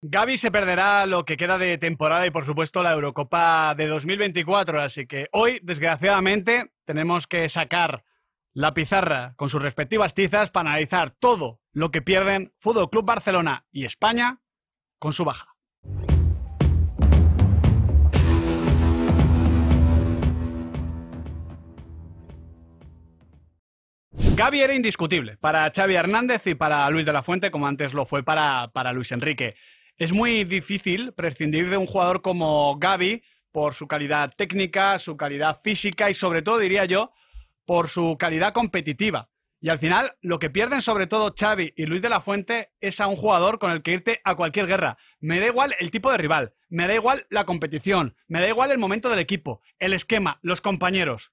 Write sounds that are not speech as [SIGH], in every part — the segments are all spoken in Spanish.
Gaby se perderá lo que queda de temporada y, por supuesto, la Eurocopa de 2024. Así que hoy, desgraciadamente, tenemos que sacar la pizarra con sus respectivas tizas para analizar todo lo que pierden Fútbol Club Barcelona y España con su baja. Gaby era indiscutible para Xavi Hernández y para Luis de la Fuente, como antes lo fue para, para Luis Enrique. Es muy difícil prescindir de un jugador como Gaby por su calidad técnica, su calidad física y sobre todo, diría yo, por su calidad competitiva. Y al final, lo que pierden sobre todo Xavi y Luis de la Fuente es a un jugador con el que irte a cualquier guerra. Me da igual el tipo de rival, me da igual la competición, me da igual el momento del equipo, el esquema, los compañeros.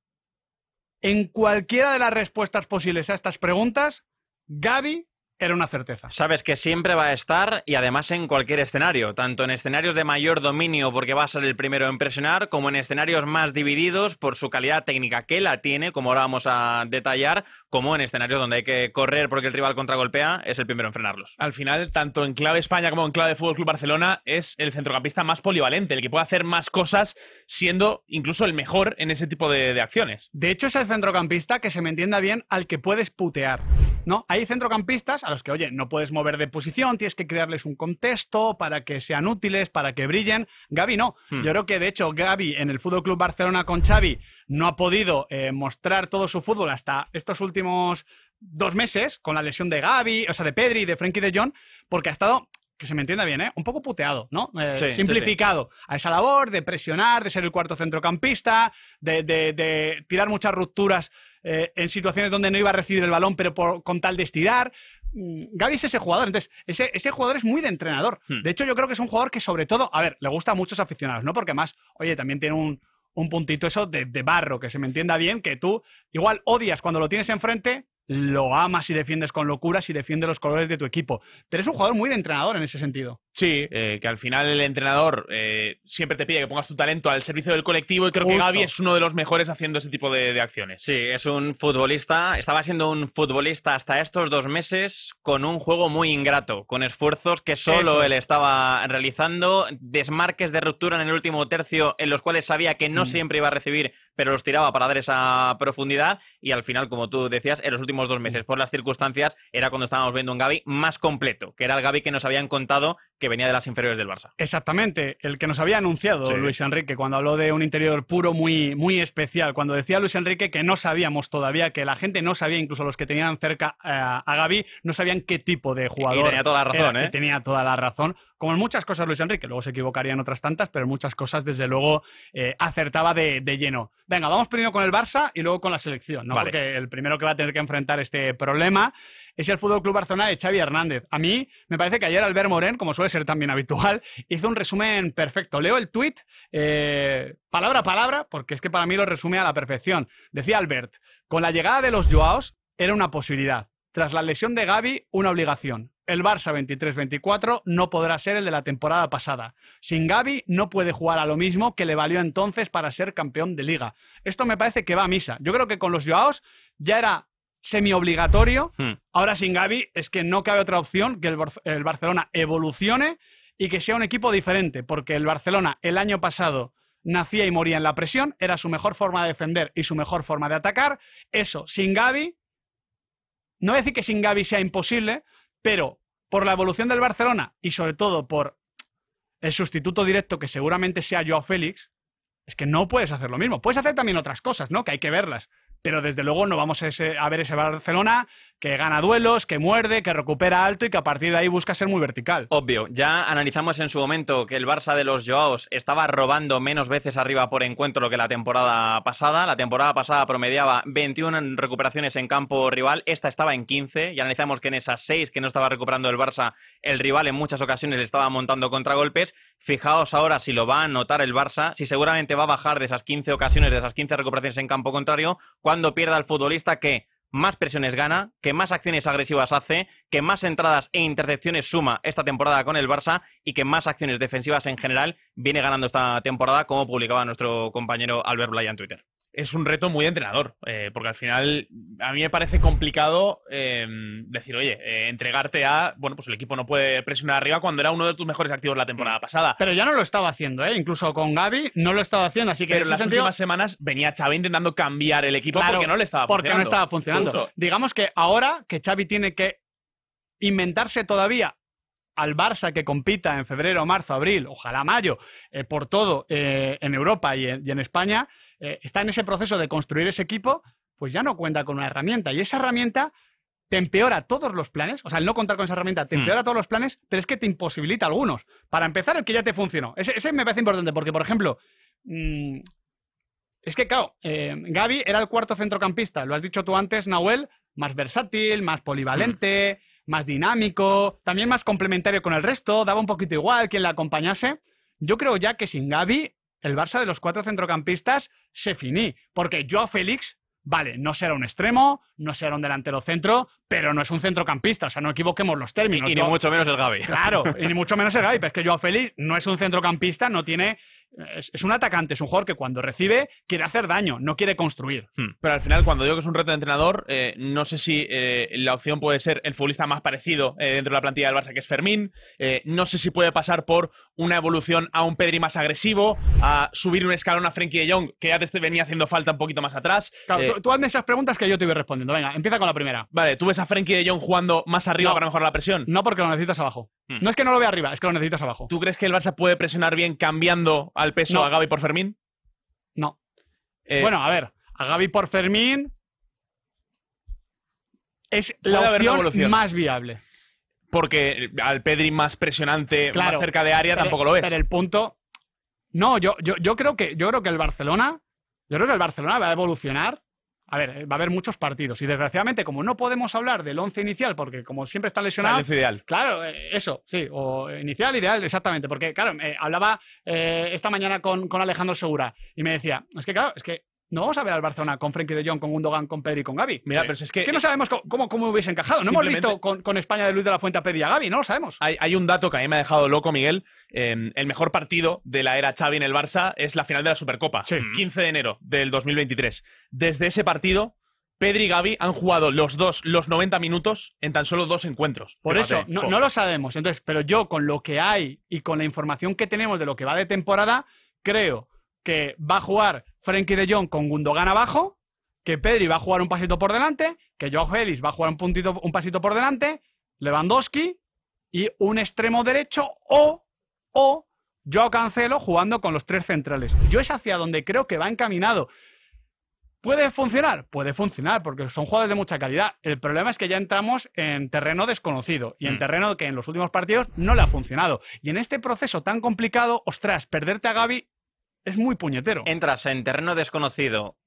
En cualquiera de las respuestas posibles a estas preguntas, Gaby era una certeza. Sabes que siempre va a estar y además en cualquier escenario, tanto en escenarios de mayor dominio porque va a ser el primero en presionar, como en escenarios más divididos por su calidad técnica que la tiene, como ahora vamos a detallar, como en escenarios donde hay que correr porque el rival contragolpea, es el primero en frenarlos. Al final, tanto en clave España como en clave Fútbol Club Barcelona, es el centrocampista más polivalente, el que puede hacer más cosas siendo incluso el mejor en ese tipo de, de acciones. De hecho, es el centrocampista que se me entienda bien al que puedes putear. ¿no? Hay centrocampistas a los que, oye, no puedes mover de posición, tienes que crearles un contexto para que sean útiles, para que brillen. Gaby no. Hmm. Yo creo que, de hecho, Gaby en el Fútbol Club Barcelona con Xavi no ha podido eh, mostrar todo su fútbol hasta estos últimos dos meses con la lesión de Gaby, o sea, de Pedri, de Frenkie de John, porque ha estado que se me entienda bien, ¿eh? un poco puteado, ¿no? Eh, simplificado a esa labor de presionar, de ser el cuarto centrocampista, de tirar muchas rupturas eh, en situaciones donde no iba a recibir el balón, pero con tal de estirar. Mm, Gaby es ese jugador, entonces, ese, jugador es muy de entrenador. Hmm. De hecho, yo creo que es un jugador que sobre todo, a ver, le gusta a muchos aficionados, ¿no? Porque más, oye, también tiene un, puntito eso de, barro, que se me entienda bien, que tú igual odias cuando lo tienes enfrente, lo amas y defiendes con locura si defiende los colores de tu equipo. Pero es un jugador muy de entrenador en ese sentido. Sí, eh, que al final el entrenador eh, siempre te pide que pongas tu talento al servicio del colectivo y creo que Gaby es uno de los mejores haciendo ese tipo de, acciones. Sí, es un futbolista, estaba siendo un futbolista hasta estos dos meses con un juego muy ingrato, con esfuerzos que solo él estaba realizando, desmarques de ruptura en el último tercio en los cuales sabía que no mm. siempre iba a recibir, pero los tiraba para dar esa profundidad y al final, como tú decías, en los últimos dos meses por las circunstancias era cuando estábamos viendo un Gaby más completo, que era el Gaby que nos habían contado que venía de las inferiores del Barça. Exactamente, el que nos había anunciado Luis Enrique cuando habló de un interior puro muy, muy especial, cuando decía Luis Enrique que no sabíamos todavía, que la gente no sabía, incluso los que tenían cerca eh, a Gaby, no sabían qué tipo de jugador. tenía toda la razón, ¿eh? Tenía toda la razón como en muchas cosas Luis Enrique, luego se equivocaría otras tantas, pero en muchas cosas desde luego eh, acertaba de, lleno. Venga, vamos primero con el Barça y luego con la selección, ¿no? Porque el primero que va a tener que enfrentar este problema es el Fútbol Club Barcelona de Xavi Hernández. A mí me parece que ayer Albert Morén, como suele ser también habitual, [LAUGHS] hizo un resumen perfecto. Leo el tuit eh, palabra a palabra, porque es que para mí lo resume a la perfección. Decía Albert, con la llegada de los Joaos era una posibilidad. Tras la lesión de Gaby, una obligación. El Barça 23-24 no podrá ser el de la temporada pasada. Sin Gaby no puede jugar a lo mismo que le valió entonces para ser campeón de liga. Esto me parece que va a misa. Yo creo que con los Joaos ya era semi-obligatorio. Hmm. Ahora sin Gaby es que no cabe otra opción que el, el Barcelona evolucione y que sea un equipo diferente, porque el Barcelona el año pasado nacía y moría en la presión, era su mejor forma de defender y su mejor forma de atacar. Eso, sin Gaby, no voy a decir que sin Gaby sea imposible, pero por la evolución del Barcelona y sobre todo por el sustituto directo que seguramente sea Joao Félix, es que no puedes hacer lo mismo. Puedes hacer también otras cosas, ¿no? Que hay que verlas. Pero desde luego no vamos a, a ver ese Barcelona que gana duelos, que muerde, que recupera alto y que a partir de ahí busca ser muy vertical. Obvio, ya analizamos en su momento que el Barça de los Joaos estaba robando menos veces arriba por encuentro que la temporada pasada. La temporada pasada promediaba 21 recuperaciones en campo rival, esta estaba en 15 y analizamos que en esas 6 que no estaba recuperando el Barça, el rival en muchas ocasiones le estaba montando contragolpes. Fijaos ahora si lo va a notar el Barça, si seguramente va a bajar de esas 15 ocasiones, de esas 15 recuperaciones en campo contrario, cuando pierda el futbolista que más presiones gana, que más acciones agresivas hace, que más entradas e intercepciones suma esta temporada con el Barça y que más acciones defensivas en general viene ganando esta temporada, como publicaba nuestro compañero Albert Blay en Twitter es un reto muy entrenador, eh, porque al final a mí me parece complicado em, decir, oye, eh, entregarte a, bueno, pues el equipo no puede presionar arriba cuando era uno de tus mejores activos la temporada mm. pasada. Pero ya no lo estaba haciendo, ¿eh? Incluso con Gaby no lo estaba haciendo, así que... Pero en las últimas semanas venía Xavi intentando cambiar el equipo porque no le estaba funcionando. Porque no estaba funcionando. Digamos que ahora que Xavi tiene que inventarse todavía al Barça que compita en febrero, marzo, abril, ojalá mayo, eh, por todo en Europa y en España eh, está en ese proceso de construir ese equipo, pues ya no cuenta con una herramienta. Y esa herramienta te empeora todos los planes, o sea, el no contar con esa herramienta te hmm. empeora todos los planes, pero es que te imposibilita algunos. Para empezar, el que ya te funcionó. Ese, me parece importante porque, por ejemplo, mm, es que, claro, eh, Gaby era el cuarto centrocampista, lo has dicho tú antes, Nahuel, más versátil, más polivalente, hmm. más dinámico, también más complementario con el resto, daba un poquito igual quien la acompañase. Yo creo ya que sin Gaby el Barça de los cuatro centrocampistas se finí, porque Joao Félix, vale, no será un extremo, no será un delantero centro, pero no es un centrocampista, o sea, no equivoquemos los términos. Y, ni mucho menos el Gaby. Claro, y ni mucho menos el Gaby, pero es que Joao Félix no es un centrocampista, no tiene es, un atacante, es un jugador que cuando recibe quiere hacer daño, no quiere construir. Hmm. Pero al final, cuando digo que es un reto de entrenador, eh, no sé si eh, la opción puede ser el futbolista más parecido eh, dentro de la plantilla del Barça, que es Fermín. no sé si puede pasar por una evolución a un Pedri más agresivo, a subir un escalón a Frenkie de Jong, que ya te venía haciendo falta un poquito más atrás. Claro, tú, hazme esas preguntas que yo te voy respondiendo. Venga, empieza con la primera. Vale, ¿tú ves a Frenkie de Jong jugando más arriba para mejorar la presión? No, porque lo necesitas abajo. Hmm. No es que no lo vea arriba, es que lo necesitas abajo. ¿Tú crees que el Barça puede presionar bien cambiando al peso a Gaby por Fermín? No. Eh, bueno, a ver, a Gaby por Fermín es la opción más viable. Porque al Pedri más presionante, más cerca de área, tampoco lo ves. Pero el punto. No, yo, yo, yo, creo que, yo creo que el Barcelona. Yo creo que el Barcelona va a evolucionar a ver, eh, va a haber muchos partidos. Y desgraciadamente, como no podemos hablar del once inicial, porque como siempre está lesionado. es ideal. Claro, eh, eso, sí. O inicial, ideal, exactamente. Porque, claro, hablaba eh, esta mañana con Alejandro Segura y me decía: es que, claro, es que no vamos a ver al Barcelona con Frenkie de Jong, con Gundogan, con Pedri y con Gaby. Mira, pero es que. Que no sabemos cómo, cómo, hubiese encajado. No hemos visto con, España de Luis de la Fuente a Pedri y a Gaby, no lo sabemos. Hay, un dato que a mí me ha dejado loco, Miguel. Em, el mejor partido de la era Xavi en el Barça es la final de la Supercopa, 15 de enero del 2023. Desde ese partido. Pedri y Gaby han jugado los dos los 90 minutos en tan solo dos encuentros. Por eso, no, no, lo sabemos. Entonces, pero yo con lo que hay y con la información que tenemos de lo que va de temporada, creo que va a jugar Frenkie de Jong con Gundogan abajo, que Pedri va a jugar un pasito por delante, que Joao Félix va a jugar un, puntito, un pasito por delante, Lewandowski y un extremo derecho o, o Joao Cancelo jugando con los tres centrales. Yo es hacia donde creo que va encaminado. ¿Puede funcionar? Puede funcionar, porque son jugadores de mucha calidad. El problema es que ya entramos en terreno desconocido y en mm. terreno que en los últimos partidos no le ha funcionado. Y en este proceso tan complicado, ostras, perderte a Gaby es muy puñetero. Entras en terreno desconocido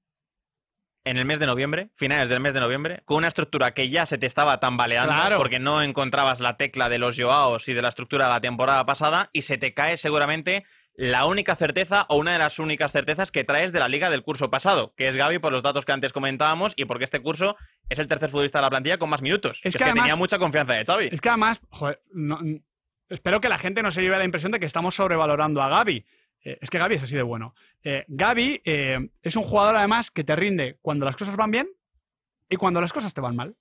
en el mes de noviembre, finales del mes de noviembre, con una estructura que ya se te estaba tambaleando porque no encontrabas la tecla de los Joaos y de la estructura de la temporada pasada y se te cae seguramente la única certeza o una de las únicas certezas que traes de la liga del curso pasado, que es Gaby por los datos que antes comentábamos y porque este curso es el tercer futbolista de la plantilla con más minutos. Es que, tenía mucha confianza de Xavi. Es que además, joder, espero que la gente no se lleve la impresión de que estamos sobrevalorando a Gaby. Eh, es que Gaby es así de bueno. Eh, eh, es un jugador además que te rinde cuando las cosas van bien y cuando las cosas te van mal.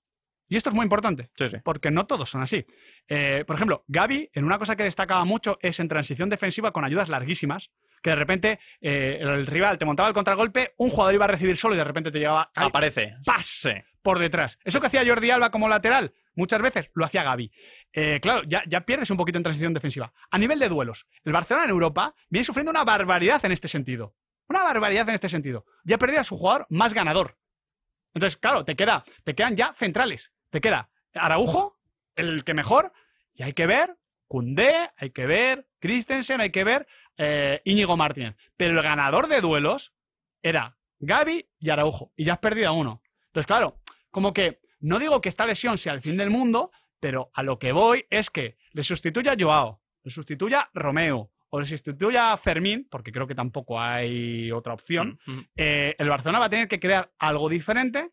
Y esto es muy importante, porque no todos son así. Eh, por ejemplo, Gaby, en una cosa que destacaba mucho es en transición defensiva con ayudas larguísimas, que de repente el rival te montaba el contragolpe, un jugador iba a recibir solo y de repente te llevaba Aparece. pase Por detrás. Eso que hacía Jordi Alba como lateral, Muchas veces lo hacía Gaby. Eh, claro, ya, pierdes un poquito en transición defensiva. A nivel de duelos, el Barcelona en Europa viene sufriendo una barbaridad en este sentido. Una barbaridad en este sentido. Ya perdía a su jugador más ganador. Entonces, claro, te, queda, te quedan ya centrales. Te queda Araujo, el que mejor, y hay que ver Cundé, hay que ver Christensen, hay que ver eh, Íñigo Martínez. Pero el ganador de duelos era Gaby y Araujo. Y ya has perdido a uno. Entonces, claro, como que no digo que esta lesión sea el fin del mundo, pero a lo que voy es que le sustituya Joao, le sustituya Romeo o le sustituya Fermín, porque creo que tampoco hay otra opción. Mm, mm. Eh, el Barcelona va a tener que crear algo diferente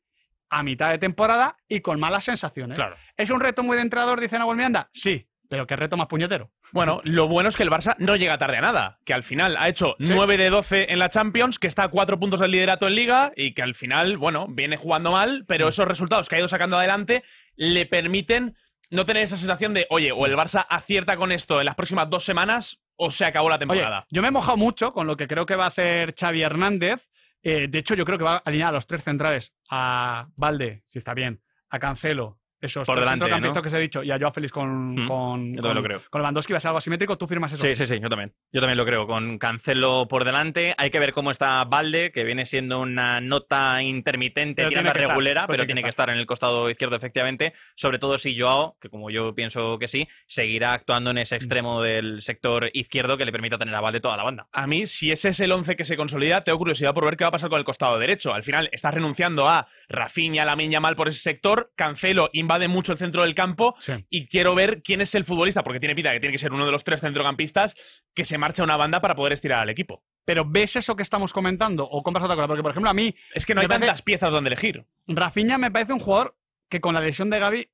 a mitad de temporada y con malas sensaciones. Claro. ¿Es un reto muy de entrenador, dice Nahuel Miranda? Sí, pero qué reto más puñetero. Bueno, lo bueno es que el Barça no llega tarde a nada, que al final ha hecho 9 de 12 en la Champions, que está a 4 puntos del liderato en Liga y que al final, bueno, viene jugando mal, pero mm. esos resultados que ha ido sacando adelante le permiten no tener esa sensación de, oye, o el Barça acierta con esto en las próximas dos semanas o se acabó la temporada. yo me he mojado mucho con lo que creo que va a hacer Xavi Hernández. Eh, de hecho, yo creo que va a alinear a los tres centrales, a Valde, si está bien, a Cancelo por delante, ¿no? que se ha dicho y a Joao Félix con, mm, con, Lewandowski va a ser algo asimétrico, tú firmas eso. Sí, sí, sí, yo también. Yo también lo creo. Con Cancelo por delante, hay que ver cómo está Valde, que viene siendo una nota intermitente, pero una regulera, pues pero, tiene que, estar. en el costado izquierdo, efectivamente. Sobre todo si Joao, que como yo pienso que sí, seguirá actuando en ese mm. extremo del sector izquierdo que le permita tener a Valde toda la banda. A mí, si ese es el 11 que se consolida, tengo curiosidad por ver qué va a pasar con el costado derecho. Al final, estás renunciando a Rafinha, Lamin Mal por ese sector, Cancelo, de mucho el centro del campo y quiero ver quién es el futbolista, porque tiene pinta que tiene que ser uno de los tres centrocampistas que se marcha una banda para poder estirar al equipo. Pero ¿ves eso que estamos comentando o compras otra cosa? Porque, por ejemplo, a mí... Es que no hay tantas piezas donde elegir. Rafinha me parece un jugador que con la lesión de Gaby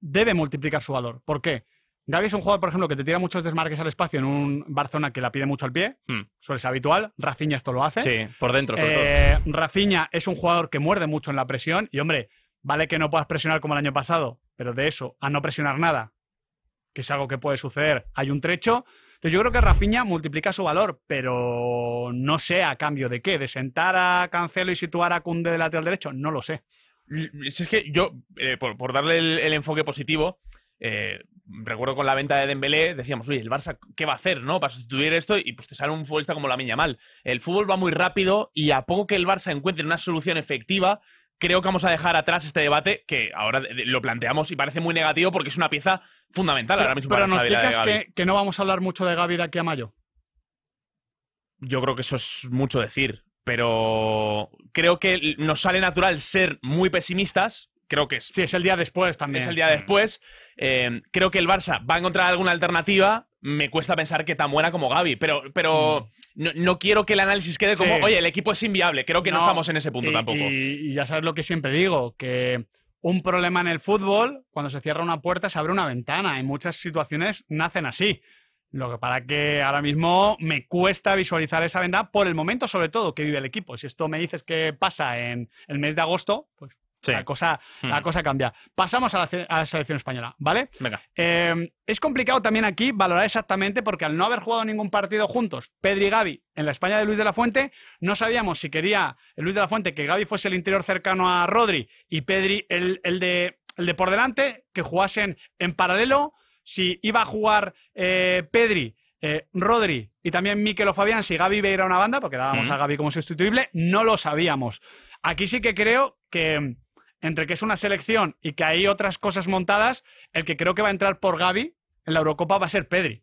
debe multiplicar su valor. ¿Por qué? Gaby es un jugador, por ejemplo, que te tira muchos desmarques al espacio en un barzona que la pide mucho al pie. Hmm. Suele ser habitual. Rafinha esto lo hace. Sí, por dentro, sobre eh, todo. Rafinha es un jugador que muerde mucho en la presión. Y, hombre, Vale que no puedas presionar como el año pasado, pero de eso a no presionar nada, que es algo que puede suceder, hay un trecho. Entonces yo creo que rafiña multiplica su valor, pero no sé a cambio de qué, de sentar a Cancelo y situar a Cunde de lateral derecho, no lo sé. Mm, es que yo, eh, por, darle el, enfoque positivo, eh, recuerdo con la venta de Dembélé, decíamos, oye, el Barça, ¿qué va a hacer, no? Para sustituir esto y pues te sale un futbolista como la mía, Mal. El fútbol va muy rápido y a poco que el Barça encuentre una solución efectiva, creo que vamos a dejar atrás este debate que ahora lo planteamos y parece muy negativo porque es una pieza fundamental ahora mismo pero nos dices que, no vamos a hablar mucho de Gaby aquí a mayo. Yo creo que eso es mucho decir, pero creo que nos sale natural ser muy pesimistas. Creo que es. Sí, es el día después también. Es el día después. Mm. Eh, creo que el Barça va a encontrar alguna alternativa me cuesta pensar que tan buena como Gaby, pero, mm. no, quiero que el análisis quede como, oye, el equipo es inviable, creo que no, estamos en ese punto tampoco. Y, ya sabes lo que siempre digo, que un problema en el fútbol, cuando se cierra una puerta, se abre una ventana, en muchas situaciones nacen así. Lo que para que ahora mismo me cuesta visualizar esa ventana por el momento, sobre todo, que vive el equipo. Si esto me dices que pasa en el mes de agosto, pues la, cosa, la mm. cosa cambia. Pasamos a la, selección española, ¿vale? Venga. Eh, es complicado también aquí valorar exactamente porque al no haber jugado ningún partido juntos, Pedri y Gaby en la España de Luis de la Fuente, no sabíamos si quería Luis de la Fuente que Gaby fuese el interior cercano a Rodri y Pedri el, de, por delante, que jugasen en paralelo, si iba a jugar eh, Pedri. Eh, Rodri y también Miquel o Fabián, si Gaby iba a ir a una banda, porque dábamos a Gaby como sustituible, no lo sabíamos. Aquí sí que creo que, entre que es una selección y que hay otras cosas montadas, el que creo que va a entrar por Gaby en la Eurocopa va a ser Pedri.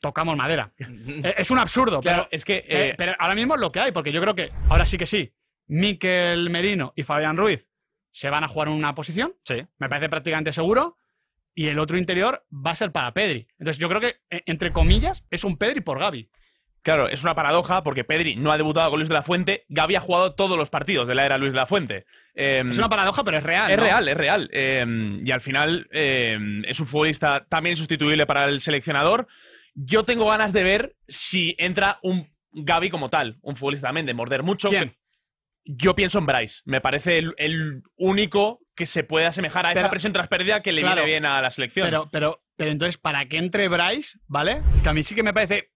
Tocamos madera. [LAUGHS] E, es un absurdo, pero, es que, eh, eh, pero ahora mismo es lo que hay, porque yo creo que ahora sí que sí. Miquel Merino y Fabián Ruiz se van a jugar en una posición, sí. me parece prácticamente seguro, y el otro interior va a ser para Pedri. Entonces yo creo que, e, entre comillas, es un Pedri por Gaby. Claro, es una paradoja porque Pedri no ha debutado con Luis de la Fuente, Gaby ha jugado todos los partidos de la era Luis de la Fuente. Em, es una paradoja, pero es real. Es real, es real. Em, y al final em, es un futbolista también sustituible para el seleccionador. Yo tengo ganas de ver si entra un Gaby como tal, un futbolista también de morder mucho. Yo pienso en Bryce. Me parece el, único que se puede asemejar a esa presión tras pérdida que le viene bien a la selección. Pero, pero, pero entonces, para qué entre Bryce, ¿vale? Que a mí sí que me parece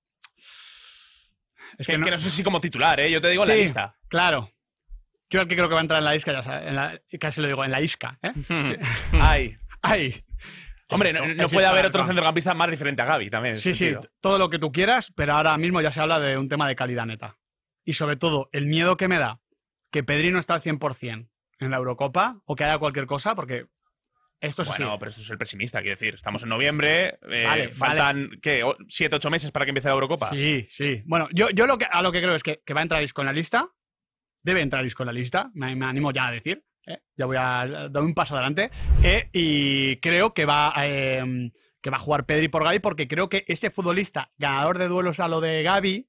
es que, no... sé si como titular, ¿eh? Yo te digo en la lista. Claro. Yo el que creo que va a entrar en la isca, ya sabes, casi lo digo, en la isca. ¿eh? Ay. [LAUGHS] Ay. Hombre, no, puede haber otro centrocampista más diferente a Gaby también. sí, sí, todo lo que tú quieras, pero ahora mismo ya se habla de un tema de calidad neta. Y sobre todo, el miedo que me da que Pedri no está al 100% en la Eurocopa o que haya cualquier cosa, porque esto es bueno, pero esto es el pesimista, quiero decir. Estamos en noviembre, eh, faltan, 7 ¿qué? ¿Siete, ocho meses para que empiece la Eurocopa? Sí, sí. Bueno, yo, yo lo que, a lo que creo es que, va a entrar con la lista. Debe entrar con la lista, me, animo ya a decir. Eh, ya voy a dar un paso adelante. Eh, y creo que va, em, que va a jugar Pedri por Gaby, porque creo que este futbolista ganador de duelos a lo de Gaby,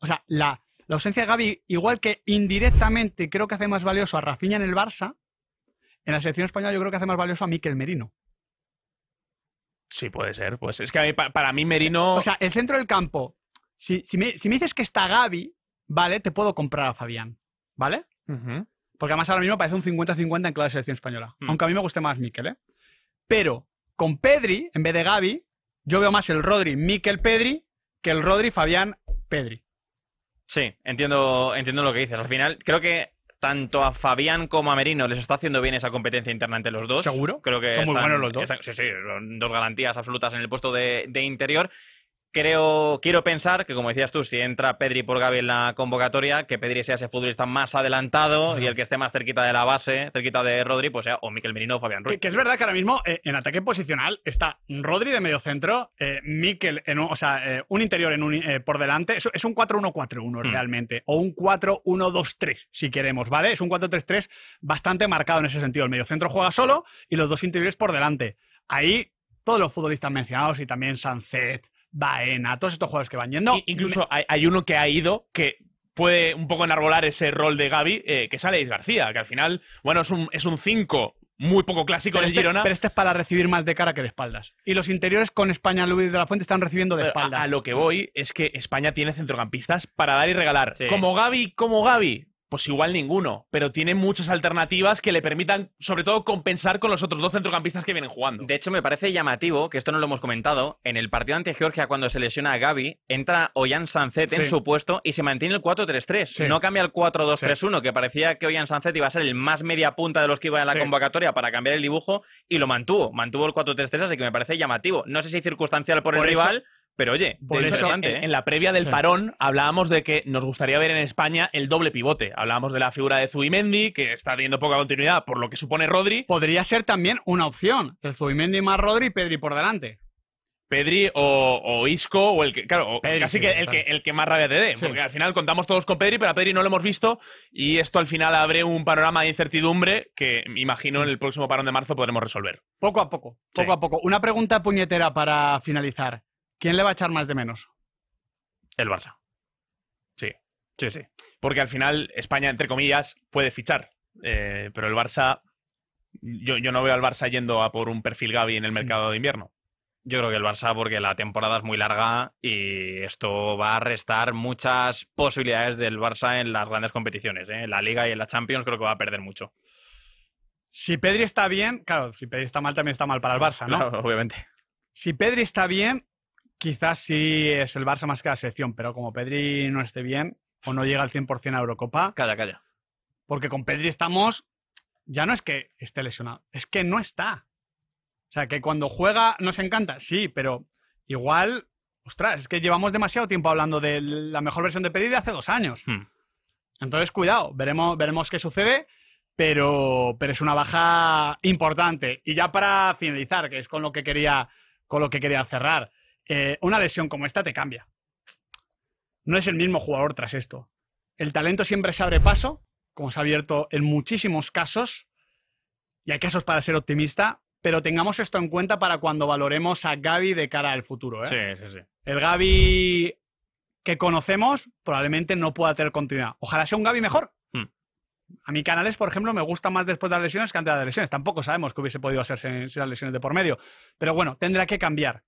o sea, la, ausencia de Gaby, igual que indirectamente creo que hace más valioso a Rafinha en el Barça, en la selección española yo creo que hace más valioso a Miquel Merino. Sí, puede ser. Pues es que para mí Merino... O sea, el centro del campo, si, si, me, dices que está Gaby, vale, te puedo comprar a Fabián, ¿vale? Porque además ahora mismo parece un 50-50 en clase selección española. Mm. Aunque a mí me guste más Miquel, ¿eh? Pero con Pedri, en vez de Gaby, yo veo más el Rodri Miquel Pedri que el Rodri Fabián Pedri. Sí, entiendo, entiendo lo que dices. Al final, creo que tanto a Fabián como a Merino les está haciendo bien esa competencia interna entre los dos. Seguro. Creo que son muy buenos los dos. sí, sí, dos garantías absolutas en el puesto de interior. Creo, quiero pensar que, como decías tú, si entra Pedri por Gaby en la convocatoria, que Pedri sea ese futbolista más adelantado y el que esté más cerquita de la base, cerquita de Rodri, pues sea o Miquel Merino o Fabián Ruiz. Que, es verdad que ahora mismo eh, en ataque posicional está Rodri de medio centro, eh, Miquel, o sea, eh, un interior por delante. Es, un 4-1-4-1 mm. realmente, o un 4-1-2-3, si queremos, ¿vale? Es un 4-3-3 bastante marcado en ese sentido. El medio centro juega solo y los dos interiores por delante. Ahí todos los futbolistas mencionados y también Sancet, eh, a todos estos jugadores que van yendo. incluso hay, uno que ha ido que puede un poco enarbolar ese rol de Gaby, eh, que sale Alex García, que al final, bueno, es un 5 es un muy poco clásico pero este, Pero este es para recibir más de cara que de espaldas. Y los interiores con España, Luis de la Fuente, están recibiendo de espaldas. A, lo que voy es que España tiene centrocampistas para dar y regalar. Como Gaby, como Gaby. Pues igual ninguno, pero tiene muchas alternativas que le permitan, sobre todo, compensar con los otros dos centrocampistas que vienen jugando. De hecho, me parece llamativo, que esto no lo hemos comentado, en el partido ante Georgia, cuando se lesiona a Gaby, entra Ollán Sancet en su puesto y se mantiene el 4-3-3. No cambia el 4-2-3-1, que parecía que Ollán Sancet iba a ser el más media punta de los que iba a la convocatoria para cambiar el dibujo, y lo mantuvo. Mantuvo el 4-3-3, así que me parece llamativo. No sé si circunstancial por, el rival pero oye, ¿eh? en, la previa del parón hablábamos de que nos gustaría ver en España el doble pivote. Hablábamos de la figura de Zubimendi, que está teniendo poca continuidad por lo que supone Rodri. Podría ser también una opción, el Zubimendi más Rodri y Pedri por delante. Pedri o, Isco o el que claro que el, que el que más rabia te dé porque al final contamos todos con Pedri pero a Pedri no lo hemos visto y esto al final abre un panorama de incertidumbre que imagino en el próximo parón de marzo podremos resolver poco a poco poco a poco una pregunta puñetera para finalizar ¿Quién le va a echar más de menos? El Barça. Sí, sí, sí. Porque al final España, entre comillas, puede fichar. Eh, pero el Barça, yo, no veo al Barça yendo a por un perfil Gabi en el mercado de invierno. Yo creo que el Barça, porque la temporada es muy larga y esto va a restar muchas posibilidades del Barça en las grandes competiciones. En ¿eh? la Liga y en la Champions creo que va a perder mucho. Si Pedri está bien, claro, si Pedri está mal también está mal para el Barça, ¿no? Claro, obviamente. Si Pedri está bien, Quizás sí es el Barça más que la sección, pero como Pedri no esté bien o no llega al 100% a Eurocopa. Calla, calla. Porque con Pedri estamos. Ya no es que esté lesionado, es que no está. O sea, que cuando juega nos encanta, sí, pero igual. Ostras, es que llevamos demasiado tiempo hablando de la mejor versión de Pedri de hace dos años. Hmm. Entonces, cuidado, veremos, veremos qué sucede, pero, pero es una baja importante. Y ya para finalizar, que es con lo que quería, con lo que quería cerrar. Eh, una lesión como esta te cambia. No es el mismo jugador tras esto. El talento siempre se abre paso, como se ha abierto en muchísimos casos, y hay casos para ser optimista, pero tengamos esto en cuenta para cuando valoremos a Gaby de cara al futuro. ¿eh? El Gaby que conocemos probablemente no pueda tener continuidad. Ojalá sea un Gaby mejor. Hmm. A mí Canales, por ejemplo, me gusta más después de las lesiones que antes de las lesiones. Tampoco sabemos que hubiese podido hacerse las lesiones de por medio. Pero bueno, tendrá que cambiar.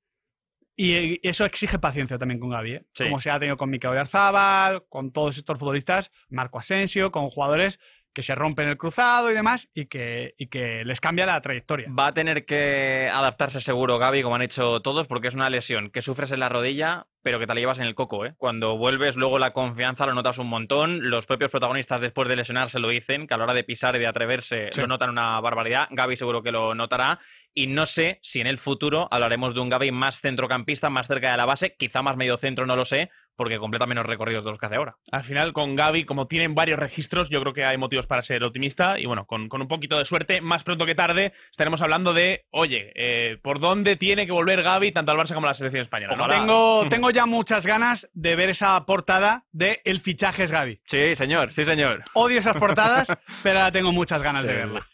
Y eso exige paciencia también con Gaby, ¿eh? como se ha tenido con Mikel Oyarzabal, con todos estos futbolistas, Marco Asensio, con jugadores que se rompen el cruzado y demás y que, y que les cambia la trayectoria. Va a tener que adaptarse seguro Gaby, como han hecho todos, porque es una lesión que sufres en la rodilla pero que te la llevas en el coco, ¿eh? Cuando vuelves, luego la confianza lo notas un montón. Los propios protagonistas después de lesionarse lo dicen, que a la hora de pisar y de atreverse lo notan una barbaridad. Gaby seguro que lo notará. Y no sé si en el futuro hablaremos de un Gaby más centrocampista, más cerca de la base, quizá más medio centro, no lo sé, porque completa menos recorridos de los que hace ahora. Al final, con Gaby, como tienen varios registros, yo creo que hay motivos para ser optimista. Y bueno, con, un poquito de suerte, más pronto que tarde, estaremos hablando de, oye, eh, ¿por dónde tiene que volver Gaby, tanto al Barça como a la selección española? Tengo, [LAUGHS] tengo ya muchas ganas de ver esa portada de El fichaje es Gaby. Sí, señor, sí, señor. Odio esas portadas, [LAUGHS] pero tengo muchas ganas de verla.